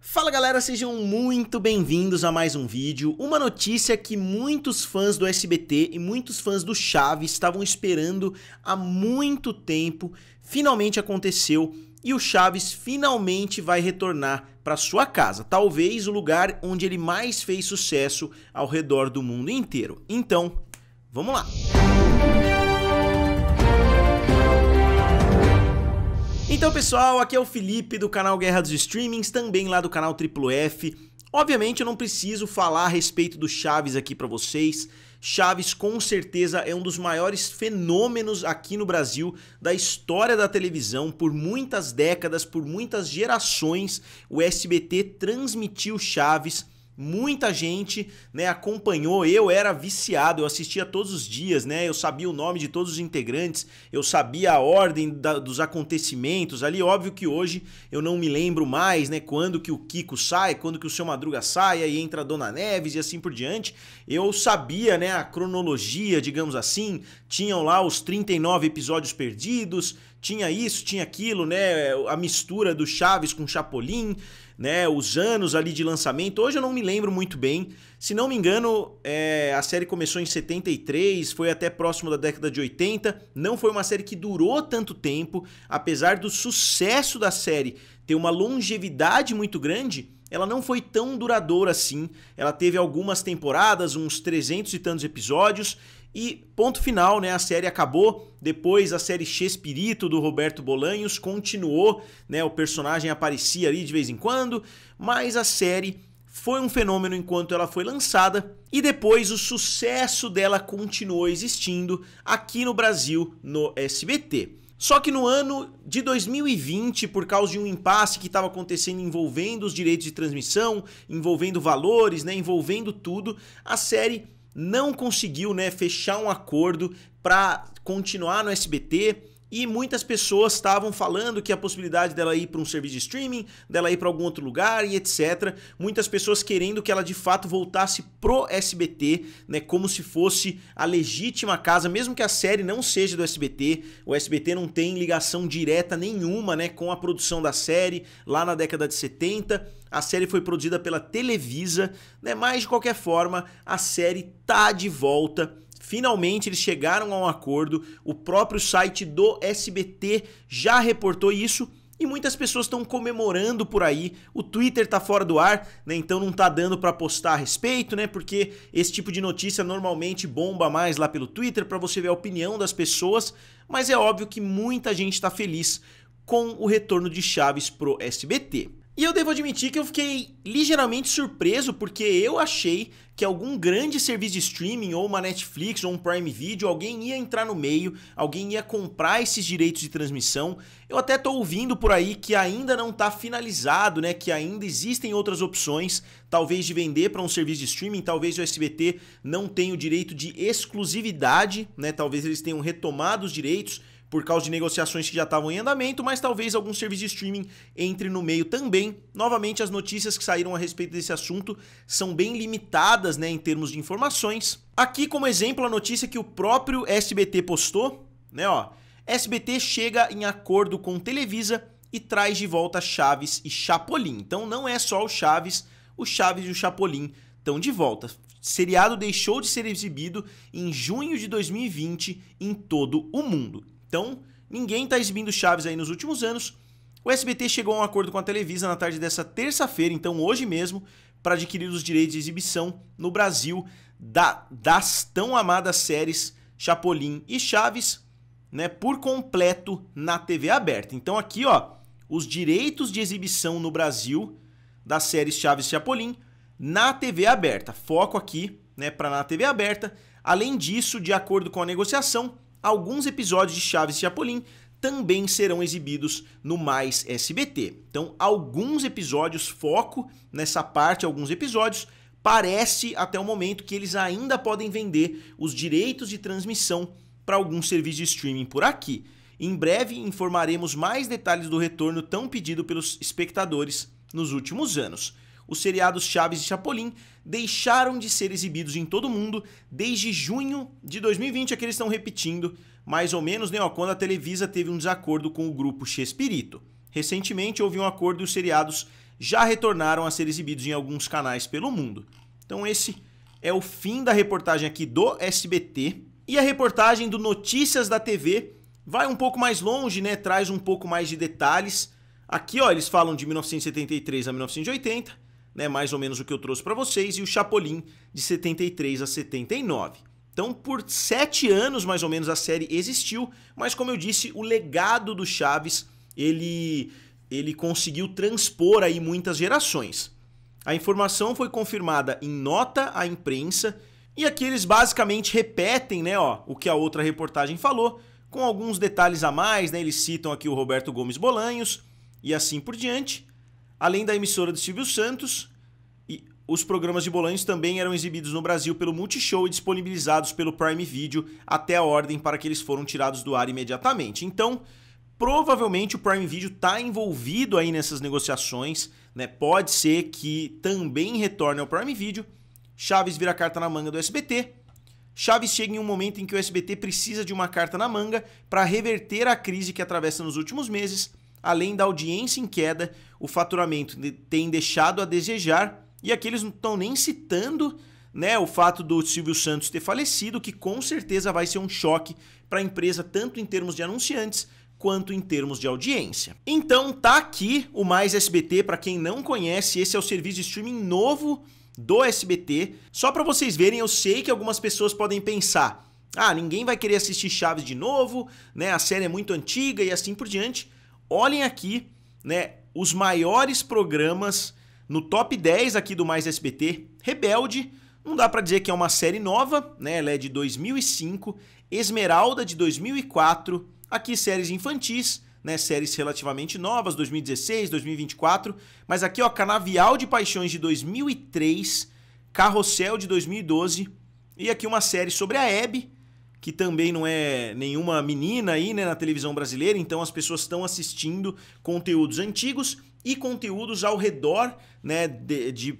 Fala galera, sejam muito bem-vindos a mais um vídeo. Uma notícia que muitos fãs do SBT e muitos fãs do Chaves estavam esperando há muito tempo, finalmente aconteceu e o Chaves finalmente vai retornar para sua casa, talvez o lugar onde ele mais fez sucesso ao redor do mundo inteiro. Então, vamos lá. Música Então pessoal, aqui é o Felipe do canal Guerra dos Streamings, também lá do canal Triple F. Obviamente eu não preciso falar a respeito do Chaves aqui para vocês. Chaves com certeza é um dos maiores fenômenos aqui no Brasil da história da televisão. Por muitas décadas, por muitas gerações, o SBT transmitiu Chaves muita gente, né, acompanhou. Eu era viciado, eu assistia todos os dias, né? Eu sabia o nome de todos os integrantes, eu sabia a ordem da, dos acontecimentos. Ali, óbvio que hoje eu não me lembro mais, né, quando que o Kiko sai, quando que o seu Madruga sai, aí entra a Dona Neves e assim por diante. Eu sabia, né, a cronologia, digamos assim. Tinham lá os 39 episódios perdidos, tinha isso, tinha aquilo, né, a mistura do Chaves com Chapolin né? Os anos ali de lançamento. Hoje eu não me lembro muito bem. Se não me engano, é, a série começou em 73, foi até próximo da década de 80. Não foi uma série que durou tanto tempo, apesar do sucesso da série ter uma longevidade muito grande ela não foi tão duradoura assim. Ela teve algumas temporadas, uns 300 e tantos episódios, e ponto final, né? A série acabou. Depois a série Espírito do Roberto Bolanhos continuou, né? O personagem aparecia ali de vez em quando, mas a série foi um fenômeno enquanto ela foi lançada e depois o sucesso dela continuou existindo aqui no Brasil no SBT. Só que no ano de 2020, por causa de um impasse que estava acontecendo envolvendo os direitos de transmissão, envolvendo valores, né, envolvendo tudo, a série não conseguiu né, fechar um acordo para continuar no SBT e muitas pessoas estavam falando que a possibilidade dela ir para um serviço de streaming, dela ir para algum outro lugar e etc. Muitas pessoas querendo que ela de fato voltasse pro SBT, né, como se fosse a legítima casa, mesmo que a série não seja do SBT. O SBT não tem ligação direta nenhuma, né, com a produção da série lá na década de 70. A série foi produzida pela Televisa, né? Mas de qualquer forma, a série tá de volta Finalmente eles chegaram a um acordo, o próprio site do SBT já reportou isso. E muitas pessoas estão comemorando por aí. O Twitter tá fora do ar, né? Então não tá dando para postar a respeito, né? Porque esse tipo de notícia normalmente bomba mais lá pelo Twitter para você ver a opinião das pessoas, mas é óbvio que muita gente está feliz com o retorno de Chaves pro SBT. E eu devo admitir que eu fiquei ligeiramente surpreso porque eu achei que algum grande serviço de streaming, ou uma Netflix, ou um Prime Video, alguém ia entrar no meio, alguém ia comprar esses direitos de transmissão. Eu até tô ouvindo por aí que ainda não tá finalizado, né? Que ainda existem outras opções, talvez de vender para um serviço de streaming, talvez o SBT não tenha o direito de exclusividade, né? Talvez eles tenham retomado os direitos por causa de negociações que já estavam em andamento, mas talvez algum serviço de streaming entre no meio também. Novamente, as notícias que saíram a respeito desse assunto são bem limitadas né, em termos de informações. Aqui, como exemplo, a notícia que o próprio SBT postou, né? Ó, SBT chega em acordo com Televisa e traz de volta Chaves e Chapolin. Então não é só o Chaves, o Chaves e o Chapolin estão de volta. seriado deixou de ser exibido em junho de 2020 em todo o mundo. Então, ninguém está exibindo Chaves aí nos últimos anos. O SBT chegou a um acordo com a Televisa na tarde dessa terça-feira, então hoje mesmo, para adquirir os direitos de exibição no Brasil da, das tão amadas séries Chapolin e Chaves, né, por completo na TV aberta. Então aqui, ó, os direitos de exibição no Brasil das séries Chaves e Chapolin na TV aberta. Foco aqui, né, para na TV aberta. Além disso, de acordo com a negociação, alguns episódios de Chaves e Chapolin também serão exibidos no Mais SBT. Então, alguns episódios, foco nessa parte, alguns episódios. Parece até o momento que eles ainda podem vender os direitos de transmissão para algum serviço de streaming por aqui. Em breve informaremos mais detalhes do retorno tão pedido pelos espectadores nos últimos anos os seriados Chaves e Chapolin deixaram de ser exibidos em todo o mundo desde junho de 2020, é que eles estão repetindo, mais ou menos, né, ó, quando a Televisa teve um desacordo com o grupo Chespirito. Recentemente houve um acordo e os seriados já retornaram a ser exibidos em alguns canais pelo mundo. Então esse é o fim da reportagem aqui do SBT. E a reportagem do Notícias da TV vai um pouco mais longe, né? Traz um pouco mais de detalhes. Aqui, ó, eles falam de 1973 a 1980 né, mais ou menos o que eu trouxe para vocês, e o Chapolin de 73 a 79. Então, por sete anos mais ou menos a série existiu, mas como eu disse, o legado do Chaves ele ele conseguiu transpor aí muitas gerações. A informação foi confirmada em nota à imprensa e aqui eles basicamente repetem, né, ó, o que a outra reportagem falou, com alguns detalhes a mais, né? Eles citam aqui o Roberto Gomes Bolanhos e assim por diante além da emissora de Silvio Santos. E os programas de Bolanhos também eram exibidos no Brasil pelo Multishow e disponibilizados pelo Prime Video até a ordem para que eles foram tirados do ar imediatamente. Então, provavelmente o Prime Video está envolvido aí nessas negociações, né? Pode ser que também retorne ao Prime Video. Chaves vira carta na manga do SBT. Chaves chega em um momento em que o SBT precisa de uma carta na manga para reverter a crise que atravessa nos últimos meses além da audiência em queda, o faturamento tem deixado a desejar e aqui eles não estão nem citando né, o fato do Silvio Santos ter falecido, que com certeza vai ser um choque para a empresa, tanto em termos de anunciantes quanto em termos de audiência. Então tá aqui o Mais SBT, para quem não conhece, esse é o serviço de streaming novo do SBT. Só para vocês verem, eu sei que algumas pessoas podem pensar: "Ah, ninguém vai querer assistir Chaves de novo, né? A série é muito antiga e assim por diante" olhem aqui, né, os maiores programas no top 10 aqui do Mais SBT, Rebelde, não dá para dizer que é uma série nova, né? Ela é de 2005, Esmeralda de 2004, aqui séries infantis, né, séries relativamente novas, 2016, 2024, mas aqui ó, Canavial de Paixões de 2003, Carrossel de 2012 e aqui uma série sobre a Hebe, que também não é nenhuma menina aí né, na televisão brasileira, então as pessoas estão assistindo conteúdos antigos e conteúdos ao redor né, de, de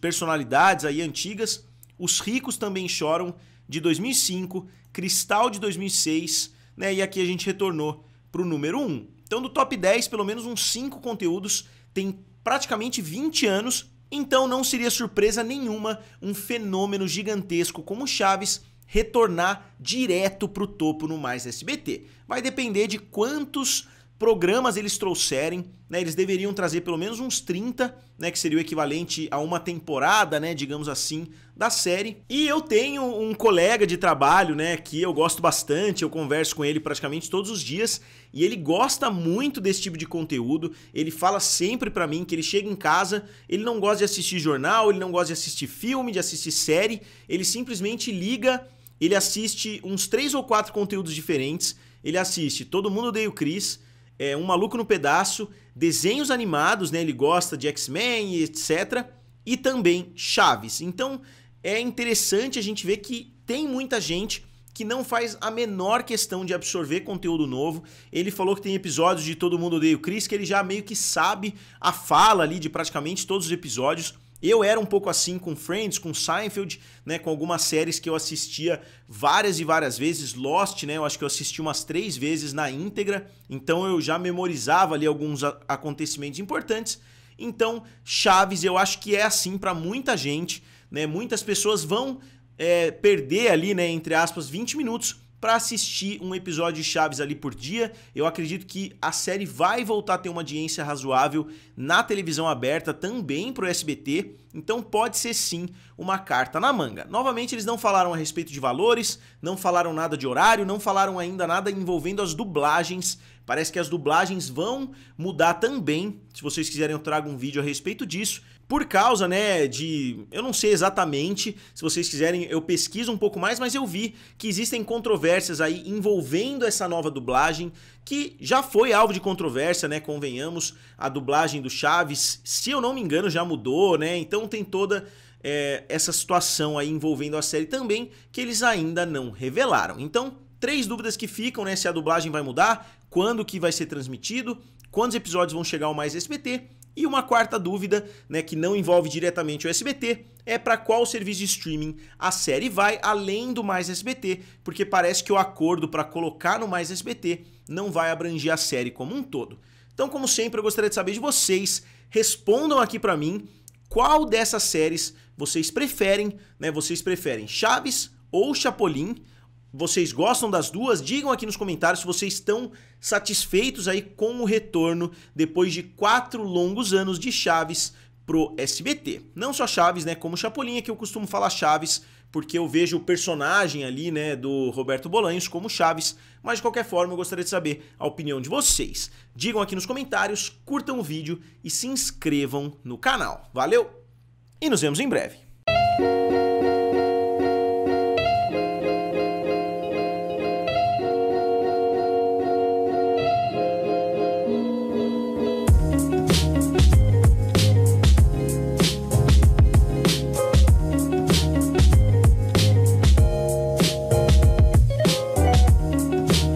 personalidades aí antigas. Os ricos também choram de 2005, Cristal de 2006, né, e aqui a gente retornou para o número 1. Então do top 10, pelo menos uns 5 conteúdos tem praticamente 20 anos, então não seria surpresa nenhuma um fenômeno gigantesco como Chaves retornar direto para o topo no Mais SBT. Vai depender de quantos programas eles trouxerem, né? Eles deveriam trazer pelo menos uns 30, né? Que seria o equivalente a uma temporada, né? Digamos assim, da série. E eu tenho um colega de trabalho, né? Que eu gosto bastante, eu converso com ele praticamente todos os dias e ele gosta muito desse tipo de conteúdo. Ele fala sempre para mim que ele chega em casa, ele não gosta de assistir jornal, ele não gosta de assistir filme, de assistir série, ele simplesmente liga ele assiste uns três ou quatro conteúdos diferentes. Ele assiste Todo Mundo Odeia o Chris, é, Um Maluco no Pedaço, desenhos animados, né? Ele gosta de X-Men e etc. E também Chaves. Então é interessante a gente ver que tem muita gente que não faz a menor questão de absorver conteúdo novo. Ele falou que tem episódios de Todo Mundo Odeia o Chris que ele já meio que sabe a fala ali de praticamente todos os episódios. Eu era um pouco assim com Friends, com Seinfeld, né? Com algumas séries que eu assistia várias e várias vezes. Lost, né? Eu acho que eu assisti umas três vezes na íntegra. Então eu já memorizava ali alguns acontecimentos importantes. Então, Chaves, eu acho que é assim para muita gente, né? Muitas pessoas vão é, perder ali, né? Entre aspas, 20 minutos para assistir um episódio de Chaves ali por dia. Eu acredito que a série vai voltar a ter uma audiência razoável na televisão aberta, também para o SBT. Então pode ser sim uma carta na manga. Novamente, eles não falaram a respeito de valores, não falaram nada de horário, não falaram ainda nada envolvendo as dublagens. Parece que as dublagens vão mudar também. Se vocês quiserem, eu trago um vídeo a respeito disso por causa, né, de. Eu não sei exatamente, se vocês quiserem, eu pesquiso um pouco mais, mas eu vi que existem controvérsias aí envolvendo essa nova dublagem, que já foi alvo de controvérsia, né? Convenhamos, a dublagem do Chaves, se eu não me engano, já mudou, né? Então tem toda. É, essa situação aí envolvendo a série também, que eles ainda não revelaram. Então, três dúvidas que ficam, né? Se a dublagem vai mudar, quando que vai ser transmitido, quantos episódios vão chegar ao Mais SBT e uma quarta dúvida, né, que não envolve diretamente o SBT, é para qual serviço de streaming a série vai além do Mais SBT, porque parece que o acordo para colocar no Mais SBT não vai abranger a série como um todo. Então, como sempre, eu gostaria de saber de vocês, respondam aqui para mim qual dessas séries vocês preferem, né? Vocês preferem Chaves ou Chapolin? vocês gostam das duas. Digam aqui nos comentários se vocês estão satisfeitos aí com o retorno depois de quatro longos anos de Chaves pro SBT. Não só Chaves, né, como Chapolin, é que eu costumo falar Chaves, porque eu vejo o personagem ali, né, do Roberto Bolanhos como Chaves, mas de qualquer forma eu gostaria de saber a opinião de vocês. Digam aqui nos comentários, curtam o vídeo e se inscrevam no canal. Valeu! E nos vemos em breve.